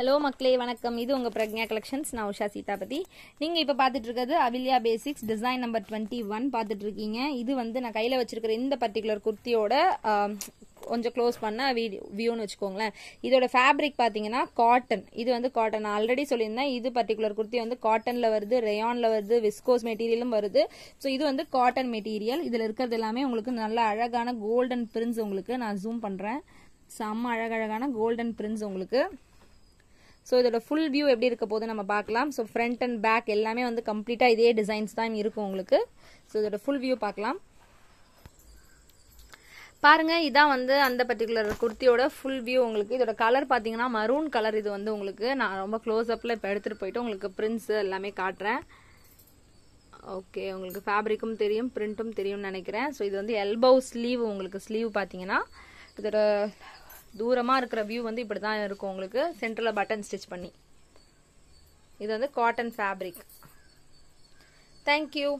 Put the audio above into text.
hello மக்களே வணக்கம் இது உங்கள் பிரக்ஞா கலெக்ஷன்ஸ் நான் உஷா சீதாபதி நீங்கள் இப்போ பார்த்துட்டு இருக்கிறது basics design number twenty one பார்த்துட்டு இருக்கீங்க இது வந்து நான் கையில் வச்சிருக்கிற இந்த பர்டிகுலர் குர்த்தியோட கொஞ்சம் க்ளோஸ் பண்ண வீ வியூன்னு வச்சுக்கோங்களேன் இதோட ஃபேப்ரிக் பார்த்தீங்கன்னா காட்டன் இது வந்து காட்டன் நான் ஆல்ரெடி சொல்லியிருந்தேன் இது பர்டிகுலர் குர்த்தி வந்து காட்டனில் வருது ரேயானில் வருது விஸ்கோஸ் மெட்டீரியலும் வருது ஸோ இது வந்து காட்டன் மெட்டீரியல் இதில் இருக்கிறது எல்லாமே உங்களுக்கு நல்ல அழகான கோல்டன் பிரிண்ட்ஸ் உங்களுக்கு நான் ஜூம் பண்ணுறேன் செம்ம அழகழகான கோல்டன் பிரிண்ட்ஸ் உங்களுக்கு ஸோ இதோட ஃபுல் வியூ எப்படி இருக்க போது நம்ம பார்க்கலாம் ஸோ ஃப்ரண்ட் அண்ட் பேக் எல்லாமே வந்து கம்ப்ளீட்டாக இதே டிசைன்ஸ் தான் இருக்கும் உங்களுக்கு ஸோ இதோட ஃபுல் வியூ பார்க்கலாம் பாருங்க இதான் வந்து அந்த பர்டிகுலர் குர்த்தியோட ஃபுல் வியூ உங்களுக்கு இதோட கலர் பார்த்தீங்கன்னா மரூன் கலர் இது வந்து உங்களுக்கு நான் ரொம்ப க்ளோஸ் அப்பில் இப்போ எடுத்துகிட்டு போயிட்டு உங்களுக்கு ப்ரிண்ட்ஸு எல்லாமே காட்டுறேன் ஓகே உங்களுக்கு ஃபேப்ரிக்கும் தெரியும் பிரிண்ட்டும் தெரியும்னு நினைக்கிறேன் ஸோ இது வந்து எல்பவ் ஸ்லீவ் உங்களுக்கு ஸ்லீவ் பார்த்தீங்கன்னா இதோட தூரமாக இருக்கிற வியூ வந்து இப்படி தான் இருக்கும் உங்களுக்கு சென்டரில் பட்டன் ஸ்டிச் பண்ணி இது வந்து காட்டன் ஃபேப்ரிக் தேங்க்யூ